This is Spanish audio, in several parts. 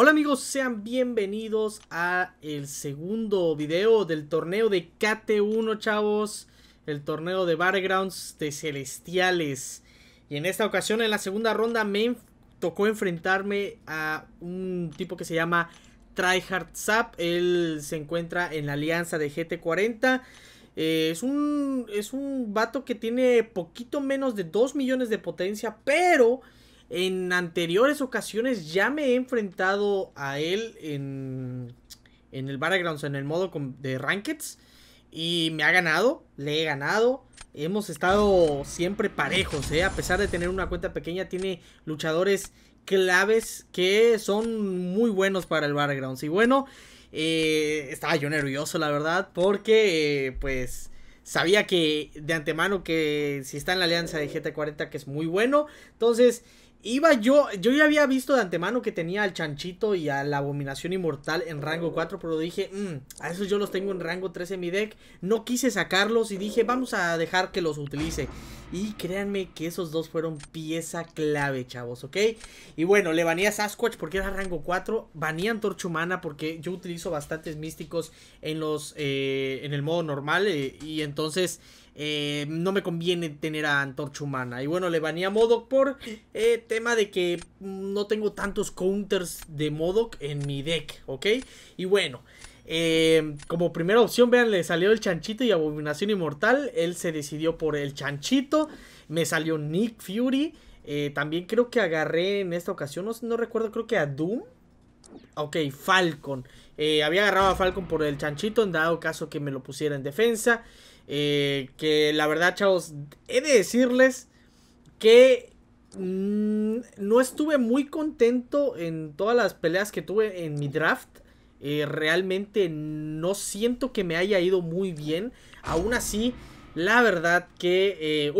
Hola amigos, sean bienvenidos a el segundo video del torneo de KT1, chavos. El torneo de Battlegrounds de Celestiales. Y en esta ocasión, en la segunda ronda, me tocó enfrentarme a un tipo que se llama Tryhard Él se encuentra en la alianza de GT40. Eh, es, un, es un vato que tiene poquito menos de 2 millones de potencia, pero... En anteriores ocasiones ya me he enfrentado a él en, el Battlegrounds, en el modo de Rankeds. Y me ha ganado, le he ganado. Hemos estado siempre parejos, ¿eh? A pesar de tener una cuenta pequeña, tiene luchadores claves que son muy buenos para el Battlegrounds. Y bueno, eh, estaba yo nervioso, la verdad, porque eh, pues sabía que de antemano que si está en la alianza de GT40 que es muy bueno. Entonces, Iba yo, yo ya había visto de antemano que tenía al Chanchito y a la Abominación Inmortal en rango 4, pero dije, mmm, a esos yo los tengo en rango 3 en mi deck. No quise sacarlos y dije, vamos a dejar que los utilice. Y créanme que esos dos fueron pieza clave, chavos, ¿ok? Y bueno, le banía Sasquatch porque era rango 4. Banía torchumana porque yo utilizo bastantes místicos en, los, eh, en el modo normal eh, y entonces eh, no me conviene tener a Antorcha Humana. Y bueno, le vanía a por eh, tema de que no tengo tantos counters de Modok en mi deck, ¿ok? Y bueno, eh, como primera opción, vean, le salió el chanchito y Abominación Inmortal. Él se decidió por el chanchito. Me salió Nick Fury. también creo que agarré en esta ocasión, no, recuerdo, creo que a Doom. Ok, Falcon. había agarrado a Falcon por el chanchito en dado caso que me lo pusiera en defensa. Eh, que la verdad, chavos, he de decirles que mm, no estuve muy contento en todas las peleas que tuve en mi draft. Eh, realmente no siento que me haya ido muy bien. Aún así, la verdad que, eh,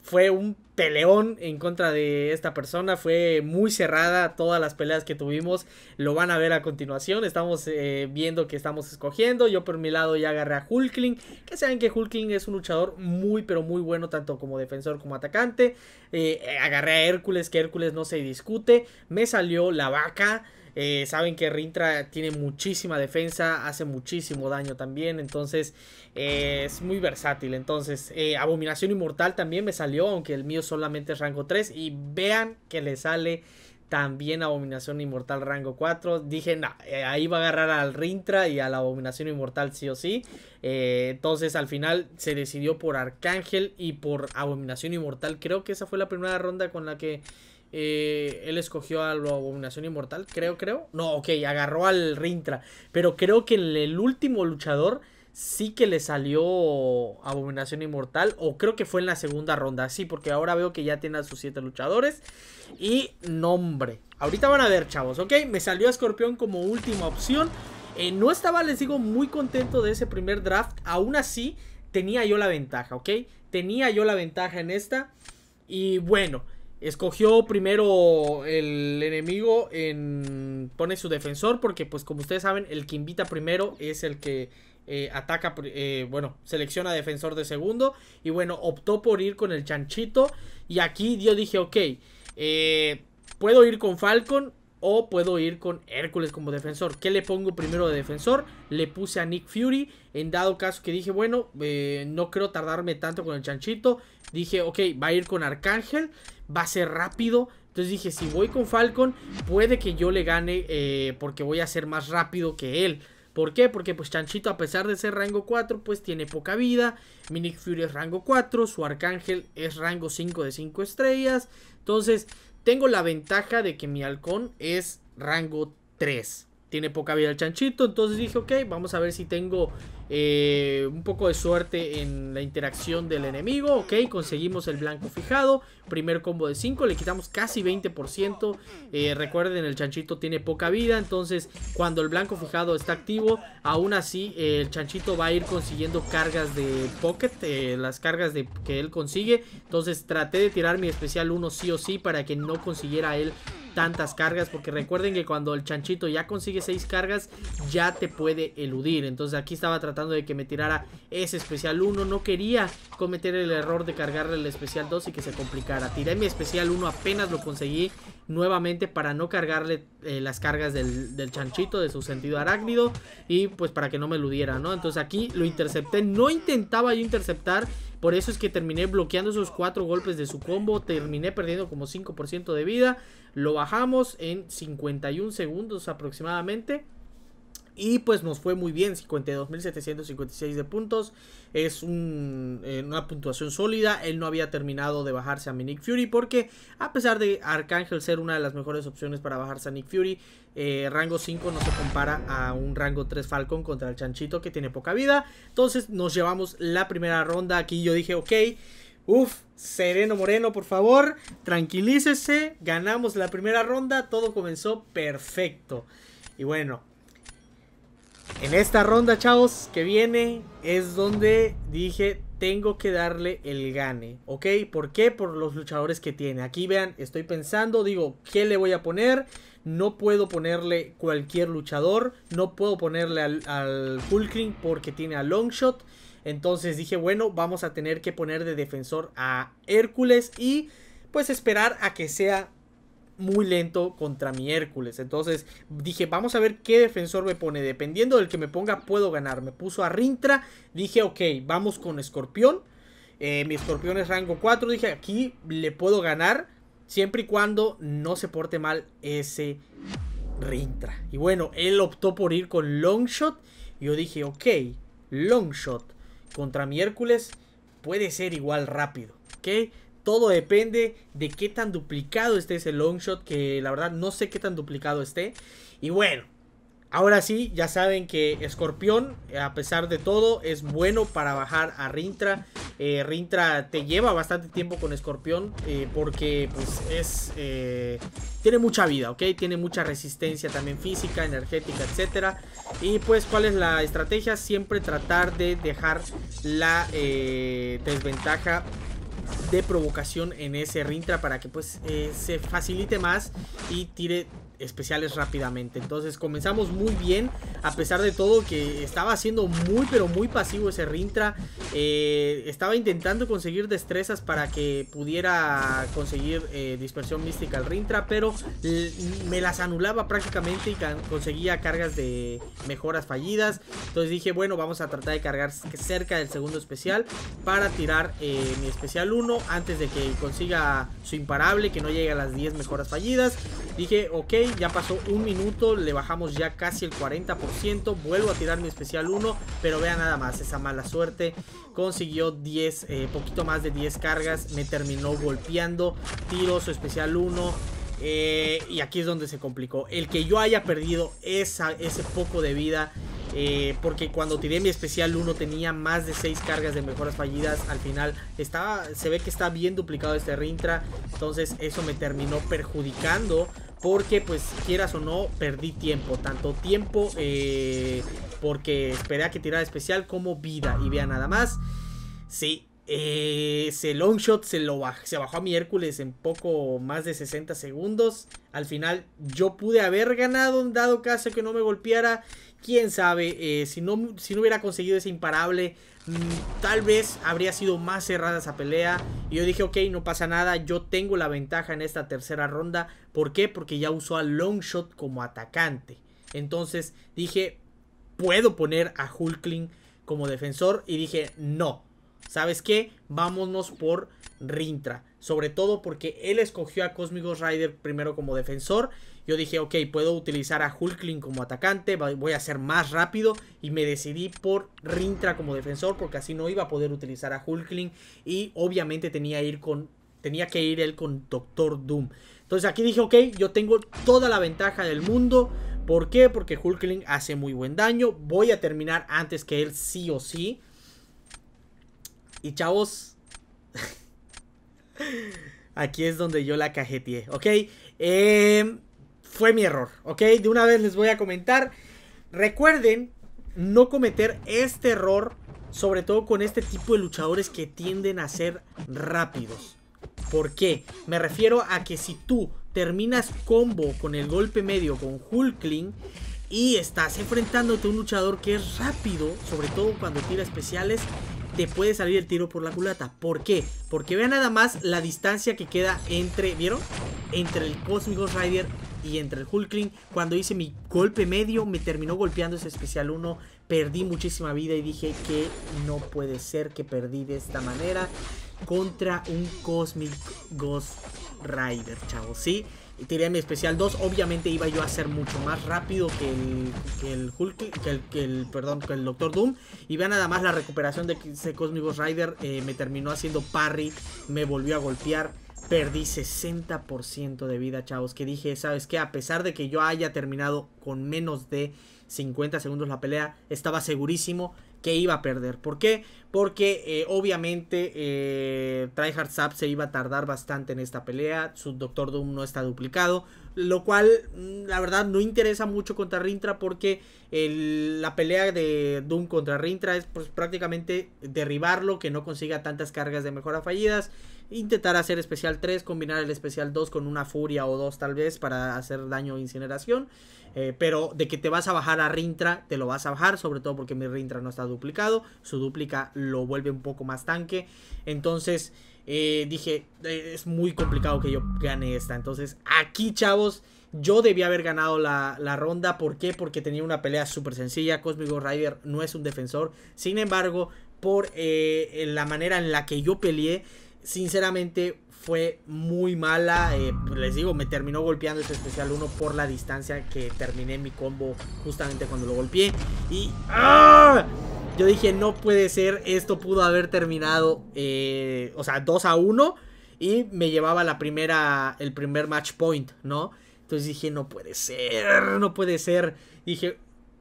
fue un peleón en contra de esta persona. Fue muy cerrada todas las peleas que tuvimos. Lo van a ver a continuación. Estamos eh, viendo que estamos escogiendo. Yo por mi lado ya agarré a Hulkling. Que saben que Hulkling es un luchador muy pero muy bueno. Tanto como defensor como atacante. Eh, agarré a Hércules. Que Hércules no se discute. Me salió la vaca. Eh, saben que Rintra tiene muchísima defensa, hace muchísimo daño también, entonces eh, es muy versátil. Entonces, eh, Abominación Inmortal también me salió, aunque el mío solamente es rango 3. Y vean que le sale también Abominación Inmortal rango 4. Dije, no, ahí va a agarrar al Rintra y a la Abominación Inmortal sí o sí. entonces, al final se decidió por Arcángel y por Abominación Inmortal. Creo que esa fue la primera ronda con la que... Eh, él escogió a Abominación Inmortal, creo, creo. No, ok, agarró al Rintra. Pero creo que en el último luchador sí que le salió Abominación Inmortal. O creo que fue en la segunda ronda. Sí, porque ahora veo que ya tiene a sus siete luchadores. Y nombre. Ahorita van a ver, chavos, ok. Me salió Escorpión como última opción. Eh, no estaba, les digo, muy contento de ese primer draft. Aún así, tenía yo la ventaja, ok. Tenía yo la ventaja en esta. Y bueno. Escogió primero el enemigo en... Pone su defensor porque pues como ustedes saben el que invita primero es el que eh, ataca, eh, bueno, selecciona defensor de segundo. Y bueno, optó por ir con el chanchito. Y aquí yo dije, ok, eh, puedo ir con Falcon. O puedo ir con Hércules como defensor. ¿Qué le pongo primero de defensor? Le puse a Nick Fury. En dado caso que dije, bueno, eh, no creo tardarme tanto con el chanchito. Dije, ok, va a ir con Arcángel. Va a ser rápido. Entonces dije, si voy con Falcon, puede que yo le gane eh, porque voy a ser más rápido que él. ¿Por qué? Porque pues Chanchito a pesar de ser rango 4 pues tiene poca vida. Nick Fury es rango 4, su Arcángel es rango 5 de 5 estrellas. Entonces tengo la ventaja de que mi halcón es rango 3 tiene poca vida el chanchito. Entonces dije, ok, vamos a ver si tengo eh, un poco de suerte en la interacción del enemigo. Ok, conseguimos el blanco fijado. Primer combo de 5, le quitamos casi 20%. Eh, recuerden, el chanchito tiene poca vida. Entonces, cuando el blanco fijado está activo, aún así eh, el chanchito va a ir consiguiendo cargas de pocket. las cargas de, que él consigue. Entonces traté de tirar mi especial 1 sí o sí para que no consiguiera él tantas cargas. Porque recuerden que cuando el chanchito ya consigue 6 cargas, ya te puede eludir. Entonces aquí estaba tratando de que me tirara ese especial 1. No quería cometer el error de cargarle el especial 2 y que se complicara. Tiré mi especial 1, apenas lo conseguí nuevamente para no cargarle eh, las cargas del, chanchito, de su sentido arácnido. Y pues para que no me eludiera, ¿no? Entonces aquí lo intercepté. No intentaba yo interceptar por eso es que terminé bloqueando esos cuatro golpes de su combo. Terminé perdiendo como 5% de vida. Lo bajamos en 51 segundos aproximadamente. Y pues nos fue muy bien, 52.756 de puntos. Es eh, una puntuación sólida. Él no había terminado de bajarse a mi Nick Fury porque a pesar de Arcángel ser una de las mejores opciones para bajarse a Nick Fury, eh, rango 5 no se compara a un rango 3 Falcon contra el Chanchito que tiene poca vida. Entonces nos llevamos la primera ronda. Aquí yo dije, ok. Uf, Sereno Moreno, por favor, tranquilícese. Ganamos la primera ronda, todo comenzó perfecto. Y bueno, en esta ronda, chavos, que viene es donde dije tengo que darle el gane, ¿ok? ¿Por qué? Por los luchadores que tiene. Aquí vean, estoy pensando, digo, ¿qué le voy a poner? No puedo ponerle cualquier luchador, no puedo ponerle al, al porque tiene a Longshot. Entonces dije, bueno, vamos a tener que poner de defensor a Hércules y pues esperar a que sea muy lento contra mi Hércules. Entonces dije, vamos a ver qué defensor me pone. Dependiendo del que me ponga, puedo ganar. Me puso a Rintra. Dije, ok, vamos con Escorpión. Eh, mi Escorpión es rango 4. Dije, aquí le puedo ganar. Siempre y cuando no se porte mal ese Rintra. Y bueno, él optó por ir con Longshot. Yo dije, ok, Longshot contra mi Hércules puede ser igual rápido. ¿Ok? Todo depende de qué tan duplicado esté ese long shot, que la verdad no sé qué tan duplicado esté. Y bueno, Ahora sí, ya saben que Escorpión, a pesar de todo, es bueno para bajar a Rintra. Eh, Rintra te lleva bastante tiempo con Escorpión eh, porque pues es... Eh, tiene mucha vida, ¿ok? Tiene mucha resistencia también física, energética, etc. Y pues, ¿cuál es la estrategia? Siempre tratar de dejar la desventaja de provocación en ese Rintra para que pues eh, se facilite más y tire especiales rápidamente. Entonces comenzamos muy bien, a pesar de todo que estaba siendo muy pero muy pasivo ese Rintra. Eh, estaba intentando conseguir destrezas para que pudiera conseguir eh, dispersión mística al Rintra, pero me las anulaba prácticamente y conseguía cargas de mejoras fallidas. Entonces dije, bueno, vamos a tratar de cargar cerca del segundo especial para tirar eh, mi especial 1 antes de que consiga su imparable, que no llegue a las 10 mejoras fallidas. Dije, ok, ya pasó un minuto, le bajamos ya casi el 40%, vuelvo a tirar mi especial 1, pero vea nada más, esa mala suerte. Consiguió 10, eh, poquito más de 10 cargas, me terminó golpeando, tiro su especial 1, eh, y aquí es donde se complicó. El que yo haya perdido esa, ese poco de vida eh, porque cuando tiré mi especial 1 tenía más de 6 cargas de mejoras fallidas. Al final estaba, se ve que está bien duplicado este Rintra. Entonces eso me terminó perjudicando. Porque pues quieras o no, perdí tiempo. Tanto tiempo eh, porque esperé a que tirara especial como vida. Y vea nada más. Sí, eh, ese long shot se, lo se bajó a mi Hércules en poco más de 60 segundos. Al final yo pude haber ganado, dado caso que no me golpeara quién sabe, eh, si, no, si no hubiera conseguido ese imparable, mm, tal vez habría sido más cerrada esa pelea. Y yo dije, ok, no pasa nada, yo tengo la ventaja en esta tercera ronda. ¿Por qué? Porque ya usó a Longshot como atacante. Entonces dije, puedo poner a Hulkling como defensor. Y dije, no, ¿sabes qué? Vámonos por Rintra. Sobre todo porque él escogió a Cosmigos Rider primero como defensor. Yo dije, ok, puedo utilizar a Hulkling como atacante, voy a ser más rápido y me decidí por Rintra como defensor porque así no iba a poder utilizar a Hulkling y obviamente tenía, ir con, tenía que ir él con Doctor Doom. Entonces aquí dije, ok, yo tengo toda la ventaja del mundo. ¿Por qué? Porque Hulkling hace muy buen daño. Voy a terminar antes que él sí o sí. Y chavos, aquí es donde yo la cajeteé, ¿ok? Eh, fue mi error, ¿ok? De una vez les voy a comentar. Recuerden no cometer este error, sobre todo con este tipo de luchadores que tienden a ser rápidos. ¿Por qué? Me refiero a que si tú terminas combo con el golpe medio con Hulkling y estás enfrentándote a un luchador que es rápido, sobre todo cuando tira especiales, te puede salir el tiro por la culata. ¿Por qué? Porque vean nada más la distancia que queda entre, ¿vieron? Entre el Cosmic Rider y entre el Hulkling. Cuando hice mi golpe medio, me terminó golpeando ese especial 1. Perdí muchísima vida y dije que no puede ser que perdí de esta manera contra un Cosmic Ghost Rider, chavos, ¿sí? tiré mi especial 2, obviamente iba yo a ser mucho más rápido que el, que el que el, perdón, que el Doctor Doom. Y vean nada más la recuperación de ese Cosmic Ghost Rider, eh, me terminó haciendo parry, me volvió a golpear. Perdí 60% de vida, chavos. Que dije, ¿sabes que A pesar de que yo haya terminado con menos de 50 segundos la pelea, estaba segurísimo que iba a perder. ¿Por qué? Porque eh, obviamente eh, Tryhard sap se iba a tardar bastante en esta pelea. Su Doctor Doom no está duplicado. Lo cual, mm, la verdad, no interesa mucho contra Rintra porque la pelea de Doom contra Rintra es pues, prácticamente derribarlo, que no consiga tantas cargas de mejora fallidas. Intentar hacer especial 3, combinar el especial 2 con una furia o 2 tal vez para hacer daño o incineración. Eh, pero de que te vas a bajar a Rintra, te lo vas a bajar, sobre todo porque mi Rintra no está duplicado. Su duplica lo vuelve un poco más tanque. Entonces eh, dije, eh, es muy complicado que yo gane esta. Entonces aquí, chavos, yo debía haber ganado la, ronda. ¿Por qué? Porque tenía una pelea súper sencilla. Cosmigo Rider no es un defensor. Sin embargo, por la manera en la que yo peleé, sinceramente fue muy mala. Eh, pues, les digo, me terminó golpeando este especial 1 por la distancia que terminé mi combo justamente cuando lo golpeé. Y ¡ah! yo dije, no puede ser, esto pudo haber terminado, eh, o sea, 2 a 1. Y me llevaba la primera, el primer match point, ¿no? Entonces dije, no puede ser, no puede ser. Dije,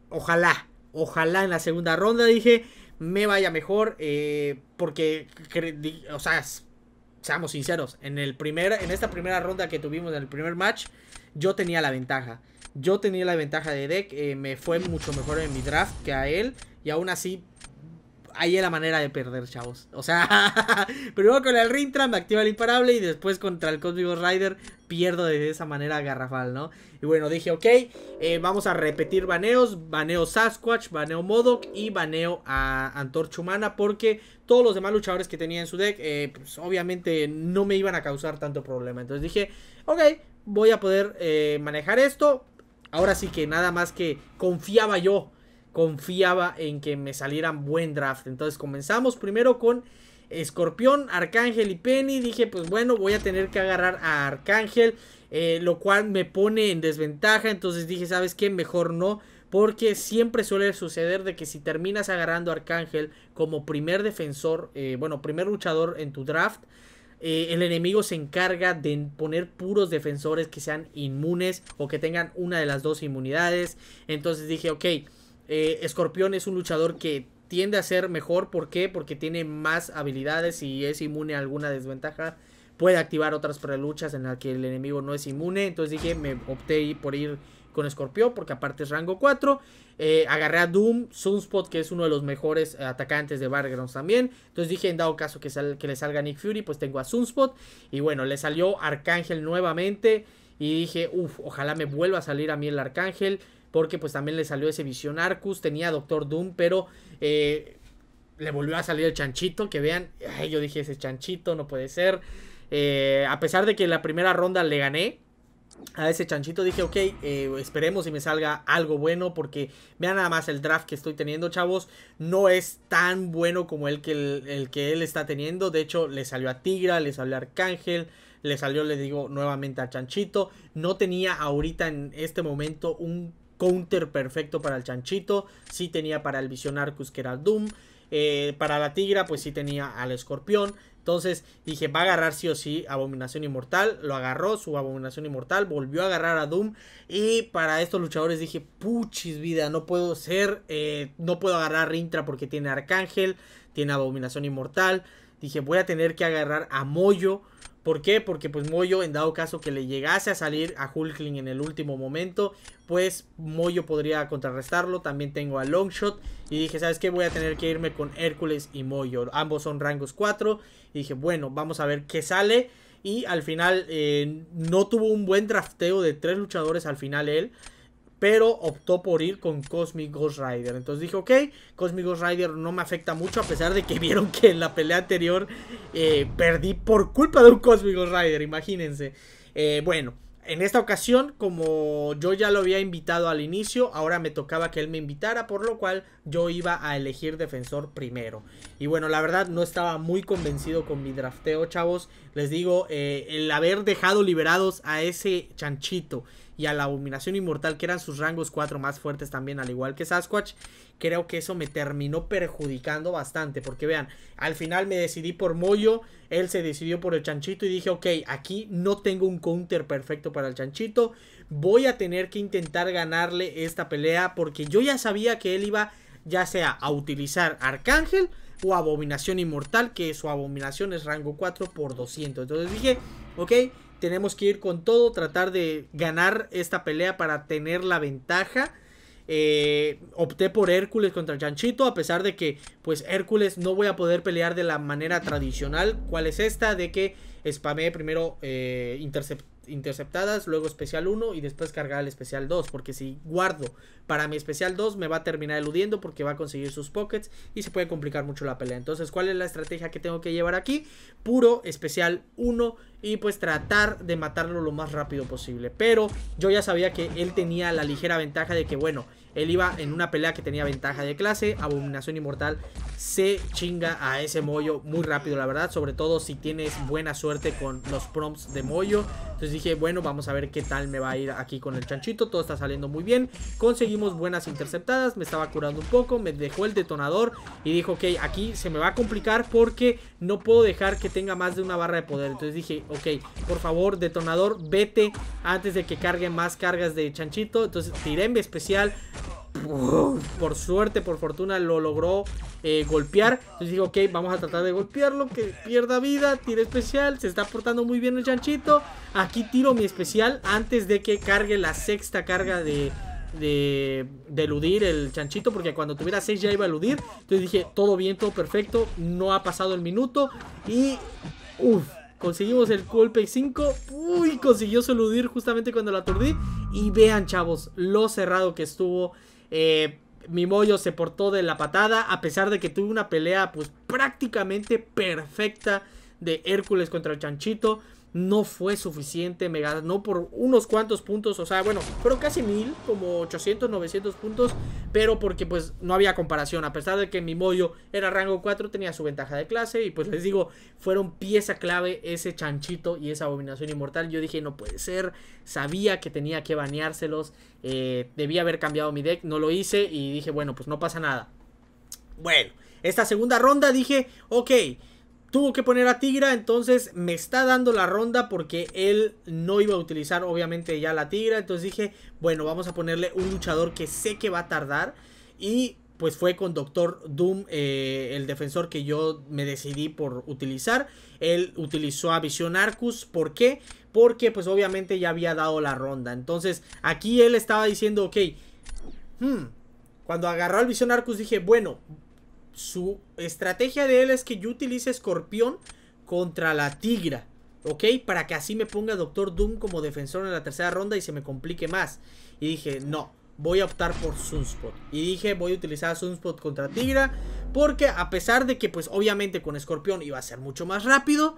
ojalá, ojalá en la segunda ronda, dije, me vaya mejor. Eh, porque, o sea, seamos sinceros, en, el en esta primera ronda que tuvimos, en el primer match, yo tenía la ventaja. Yo tenía la ventaja de deck, eh, me fue mucho mejor en mi draft que a él. Y aún así ahí es la manera de perder, chavos. O sea, primero con el Rintram me activa el imparable y después contra el Cosmic Rider pierdo de esa manera garrafal, ¿no? Y bueno, dije, ok, eh, vamos a repetir baneos. Baneo Sasquatch, baneo Modok y baneo a Antorchumana. porque todos los demás luchadores que tenía en su deck, eh, pues obviamente no me iban a causar tanto problema. Entonces dije, ok, voy a poder eh, manejar esto. Ahora sí que nada más que confiaba yo confiaba en que me salieran buen draft. Entonces comenzamos primero con Escorpión, Arcángel y Penny. Dije, pues bueno, voy a tener que agarrar a Arcángel, eh, lo cual me pone en desventaja. Entonces dije, ¿sabes qué? Mejor no. Porque siempre suele suceder de que si terminas agarrando a Arcángel como primer defensor, eh, bueno, primer luchador en tu draft, eh, el enemigo se encarga de poner puros defensores que sean inmunes o que tengan una de las dos inmunidades. Entonces dije, ok, eh, Escorpión es un luchador que tiende a ser mejor. ¿Por qué? Porque tiene más habilidades y es inmune a alguna desventaja. Puede activar otras preluchas en las que el enemigo no es inmune. Entonces dije, me opté por ir con Escorpión porque aparte es rango 4. Eh, agarré a Doom, Sunspot, que es uno de los mejores atacantes de Bargrounds también. Entonces dije, en dado caso que, que le salga Nick Fury, pues tengo a Sunspot. Y bueno, le salió Arcángel nuevamente. Y dije, uff, ojalá me vuelva a salir a mí el Arcángel porque pues también le salió ese Vision Arcus, tenía Doctor Doom, pero eh, le volvió a salir el chanchito, que vean, yo dije ese chanchito, no puede ser. Eh, a pesar de que en la primera ronda le gané, a ese chanchito. Dije, ok, eh, esperemos si me salga algo bueno. Porque vean nada más el draft que estoy teniendo, chavos. No es tan bueno como el que, el, el que él está teniendo. De hecho, le salió a Tigra, le salió a Arcángel. Le salió, le digo, nuevamente a Chanchito. No tenía ahorita en este momento un counter perfecto para el chanchito. Sí tenía para el Visionarcus que era el Doom. Eh, para la tigra, pues sí tenía al escorpión. Entonces dije, va a agarrar sí o sí Abominación Inmortal. Lo agarró, su Abominación Inmortal. Volvió a agarrar a Doom. Y para estos luchadores dije, puchis vida, no puedo ser. Eh, no puedo agarrar Rintra porque tiene Arcángel. Tiene Abominación Inmortal. Dije, voy a tener que agarrar a Moyo. ¿Por qué? Porque pues Moyo, en dado caso que le llegase a salir a Hulkling en el último momento, pues Moyo podría contrarrestarlo. También tengo a Longshot. Y dije, ¿sabes qué? Voy a tener que irme con Hércules y Moyo. Ambos son rangos 4. Y dije, bueno, vamos a ver qué sale. Y al final eh, no tuvo un buen drafteo de tres luchadores al final él pero optó por ir con Cosmic Ghost Rider. Entonces dije, ok, Cosmic Ghost Rider no me afecta mucho, a pesar de que vieron que en la pelea anterior eh, perdí por culpa de un Cosmic Ghost Rider, imagínense. Eh, bueno, en esta ocasión, como yo ya lo había invitado al inicio, ahora me tocaba que él me invitara, por lo cual yo iba a elegir defensor primero. Y bueno, la verdad no estaba muy convencido con mi drafteo, chavos. Les digo, eh, el haber dejado liberados a ese chanchito y a la Abominación Inmortal, que eran sus rangos 4 más fuertes también, al igual que Sasquatch, creo que eso me terminó perjudicando bastante. Porque vean, al final me decidí por Moyo, él se decidió por el Chanchito y dije, ok, aquí no tengo un counter perfecto para el Chanchito, voy a tener que intentar ganarle esta pelea porque yo ya sabía que él iba ya sea a utilizar Arcángel o Abominación Inmortal, que su abominación es rango 4 por 200. Entonces dije, ok, tenemos que ir con todo, tratar de ganar esta pelea para tener la ventaja. Eh, opté por Hércules contra Chanchito, a pesar de que, pues, Hércules no voy a poder pelear de la manera tradicional, cuál es esta, de que spamé primero eh, interceptadas, luego especial 1 y después cargar el especial 2. Porque si guardo para mi especial 2 me va a terminar eludiendo porque va a conseguir sus pockets y se puede complicar mucho la pelea. Entonces, ¿cuál es la estrategia que tengo que llevar aquí? Puro especial 1 y pues tratar de matarlo lo más rápido posible. Pero yo ya sabía que él tenía la ligera ventaja de que, bueno, él iba en una pelea que tenía ventaja de clase. Abominación Inmortal se chinga a ese mollo muy rápido, la verdad. Sobre todo si tienes buena suerte con los prompts de mollo. Entonces dije, bueno, vamos a ver qué tal me va a ir aquí con el chanchito. Todo está saliendo muy bien. Conseguimos buenas interceptadas. Me estaba curando un poco. Me dejó el detonador. Y dijo, ok, aquí se me va a complicar porque no puedo dejar que tenga más de una barra de poder. Entonces dije, ok, por favor, detonador, vete antes de que cargue más cargas de chanchito. Entonces tiré en especial por suerte, por fortuna, lo logró eh, golpear. Entonces digo, ok, vamos a tratar de golpearlo, que pierda vida, tira especial. Se está portando muy bien el chanchito. Aquí tiro mi especial antes de que cargue la sexta carga de, eludir el chanchito porque cuando tuviera seis ya iba a eludir. Entonces dije, todo bien, todo perfecto, no ha pasado el minuto y... uff, conseguimos el golpe 5. Uy, consiguió eludir justamente cuando la aturdí. Y vean, chavos, lo cerrado que estuvo eh, mi mollo se portó de la patada, a pesar de que tuve una pelea pues prácticamente perfecta de Hércules contra el Chanchito no fue suficiente, me ganó por unos cuantos puntos, o sea, bueno, fueron casi mil, como 800, 900 puntos, pero porque pues no había comparación, a pesar de que mi mollo era rango 4, tenía su ventaja de clase, y pues les digo, fueron pieza clave ese chanchito y esa abominación inmortal, yo dije, no puede ser, sabía que tenía que baneárselos, eh, debía haber cambiado mi deck, no lo hice, y dije, bueno, pues no pasa nada. Bueno, esta segunda ronda dije, ok, Tuvo que poner a Tigra, entonces me está dando la ronda porque él no iba a utilizar obviamente ya la Tigra. Entonces dije, bueno, vamos a ponerle un luchador que sé que va a tardar. Y pues fue con Doctor Doom, eh, el defensor que yo me decidí por utilizar. Él utilizó a Vision Arcus, ¿por qué? Porque pues obviamente ya había dado la ronda. Entonces aquí él estaba diciendo, ok, hmm, cuando agarró al Vision Arcus dije, bueno, su estrategia de él es que yo utilice escorpión contra la tigra. ¿Ok? Para que así me ponga Doctor Doom como defensor en la tercera ronda y se me complique más. Y dije, no, voy a optar por Sunspot. Y dije, voy a utilizar Sunspot contra Tigra. Porque a pesar de que, pues obviamente con Escorpión iba a ser mucho más rápido.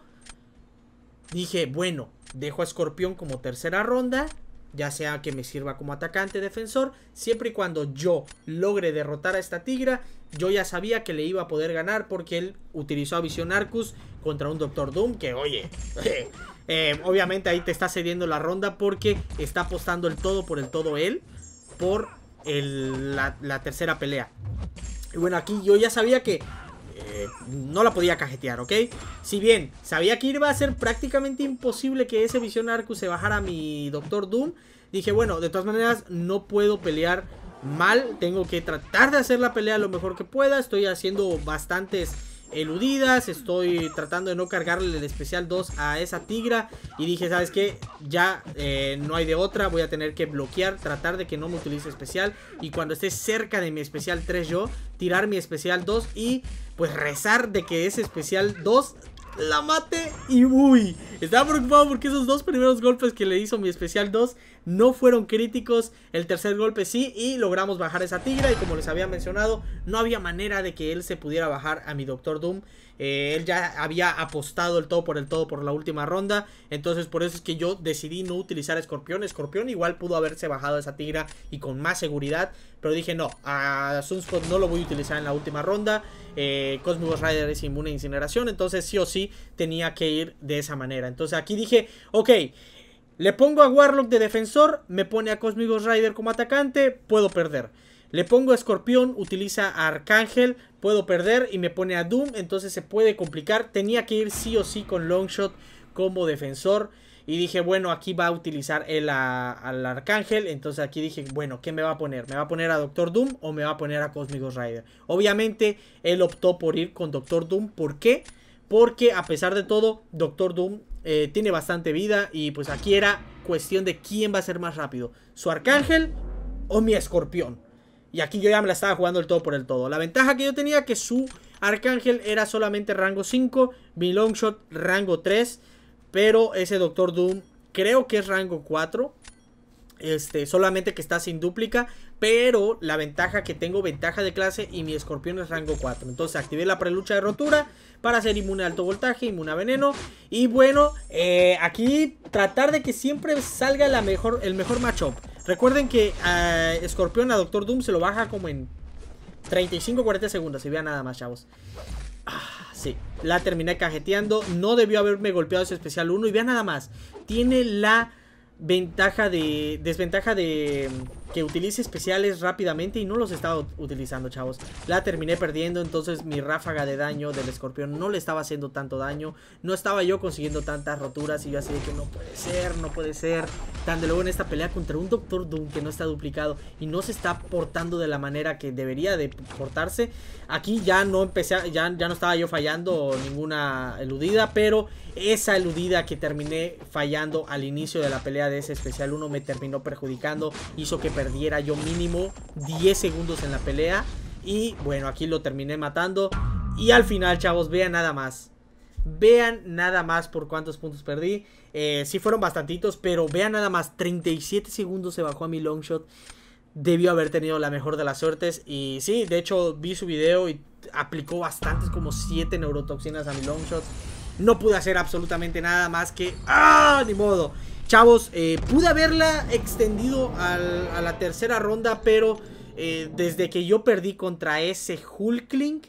Dije, bueno, dejo a Escorpión como tercera ronda ya sea que me sirva como atacante, defensor, siempre y cuando yo logre derrotar a esta tigra, yo ya sabía que le iba a poder ganar porque él utilizó a Vision Arcus contra un Doctor Doom que, oye, eh, obviamente ahí te está cediendo la ronda porque está apostando el todo por el todo él por la tercera pelea. Y bueno, aquí yo ya sabía que no la podía cajetear, ¿ok? Si bien sabía que iba a ser prácticamente imposible que ese Vision Arcus se bajara a mi Doctor Doom, dije, bueno, de todas maneras no puedo pelear mal, tengo que tratar de hacer la pelea lo mejor que pueda, estoy haciendo bastantes eludidas. Estoy tratando de no cargarle el especial 2 a esa tigra. Y dije, ¿sabes qué? Ya eh, no hay de otra. Voy a tener que bloquear, tratar de que no me utilice especial. Y cuando esté cerca de mi especial 3 yo, tirar mi especial 2 y pues rezar de que ese especial 2 la mate y uy. Estaba preocupado porque esos dos primeros golpes que le hizo mi especial 2 no fueron críticos. El tercer golpe sí y logramos bajar esa tigra y como les había mencionado, no había manera de que él se pudiera bajar a mi Doctor Doom. Eh, él ya había apostado el todo por el todo por la última ronda. Entonces por eso es que yo decidí no utilizar Escorpión. Escorpión igual pudo haberse bajado a esa tigra y con más seguridad. Pero dije, no, a Sunspot no lo voy a utilizar en la última ronda. Eh, Rider es inmune a incineración, entonces sí o sí tenía que ir de esa manera. Entonces aquí dije, ok, le pongo a Warlock de defensor, me pone a Cosmic Rider como atacante, puedo perder. Le pongo a Escorpión, utiliza a Arcángel, puedo perder y me pone a Doom, entonces se puede complicar. Tenía que ir sí o sí con Longshot como defensor. Y dije, bueno, aquí va a utilizar el al arcángel. Entonces aquí dije, bueno, ¿qué me va a poner? ¿Me va a poner a Doctor Doom o me va a poner a Cosmic Rider? Obviamente, él optó por ir con Doctor Doom. ¿Por qué? Porque a pesar de todo, Doctor Doom eh, tiene bastante vida. Y pues aquí era cuestión de quién va a ser más rápido. ¿Su arcángel o mi escorpión? Y aquí yo ya me la estaba jugando el todo por el todo. La ventaja que yo tenía que su arcángel era solamente rango 5. Mi longshot rango 3. Pero ese Doctor Doom creo que es rango 4. Este, solamente que está sin dúplica. Pero la ventaja que tengo, ventaja de clase y mi escorpión es rango 4. Entonces activé la prelucha de rotura para ser inmune a alto voltaje, inmune a veneno. Y bueno, eh, aquí tratar de que siempre salga la mejor, el mejor matchup. Recuerden que a eh, escorpión a Doctor Doom se lo baja como en 35-40 segundos. Y vean nada más, chavos. Ah la terminé cajeteando. No debió haberme golpeado ese especial 1. Y vean nada más. Tiene la ventaja de... Desventaja de que utilice especiales rápidamente y no los estaba utilizando, chavos. La terminé perdiendo, entonces mi ráfaga de daño del escorpión no le estaba haciendo tanto daño. No estaba yo consiguiendo tantas roturas y yo así de que no puede ser, no puede ser. Tan de luego en esta pelea contra un Doctor Doom que no está duplicado y no se está portando de la manera que debería de portarse. Aquí ya no empecé, ya, ya no estaba yo fallando ninguna eludida, pero esa eludida que terminé fallando al inicio de la pelea de ese especial 1 me terminó perjudicando. Hizo que perdiera yo mínimo 10 segundos en la pelea. Y bueno, aquí lo terminé matando. Y al final, chavos, vean nada más. Vean nada más por cuántos puntos perdí. Eh, si fueron bastantitos, pero vean nada más. 37 segundos se bajó a mi long shot. Debió haber tenido la mejor de las suertes. Y sí, de hecho vi su video y aplicó bastantes, como 7 neurotoxinas a mi long shot. No pude hacer absolutamente nada más que... ¡Ah! Ni modo. Chavos, eh, pude haberla extendido a la tercera ronda, pero eh, desde que yo perdí contra ese Hulkling.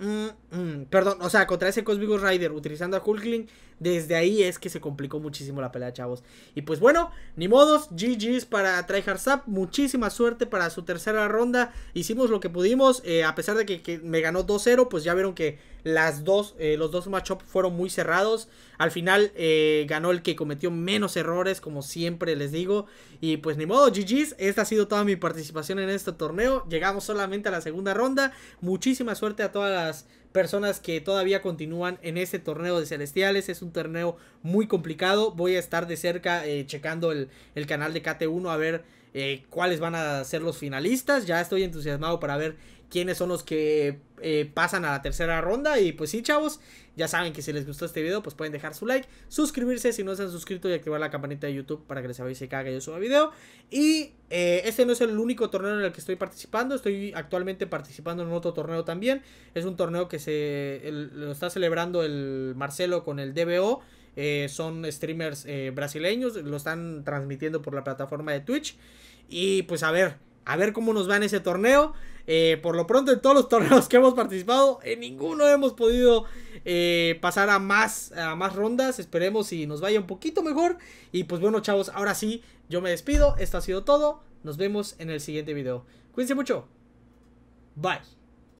Mm, mm, perdón, o sea, contra ese Cosmic Rider utilizando a Hulkling. Desde ahí es que se complicó muchísimo la pelea, chavos. Y pues bueno, ni modos, GG's para Tryhard Zap. Muchísima suerte para su tercera ronda. Hicimos lo que pudimos. Eh, a pesar de que, me ganó 2-0, pues ya vieron que las dos, eh, los dos matchups fueron muy cerrados. Al final eh, ganó el que cometió menos errores, como siempre les digo. Y pues ni modo, GG's. Esta ha sido toda mi participación en este torneo. Llegamos solamente a la segunda ronda. Muchísima suerte a todas las personas que todavía continúan en este torneo de celestiales. Es un torneo muy complicado. Voy a estar de cerca eh, checando el, canal de KT1 a ver eh, cuáles van a ser los finalistas. Ya estoy entusiasmado para ver quiénes son los que eh, pasan a la tercera ronda. Y pues sí, chavos, ya saben que si les gustó este video, pues pueden dejar su like, suscribirse si no se han suscrito y activar la campanita de YouTube para que les avise cada que yo suba video. Y eh, este no es el único torneo en el que estoy participando, estoy actualmente participando en otro torneo también. Es un torneo que se lo está celebrando el Marcelo con el DBO. Eh, son streamers brasileños, lo están transmitiendo por la plataforma de Twitch. Y pues a ver, a ver cómo nos va en ese torneo. Eh, por lo pronto, en todos los torneos que hemos participado, en ninguno hemos podido eh, pasar a más, a más rondas. Esperemos si nos vaya un poquito mejor. Y pues bueno, chavos, ahora sí, yo me despido. Esto ha sido todo. Nos vemos en el siguiente video. Cuídense mucho. Bye.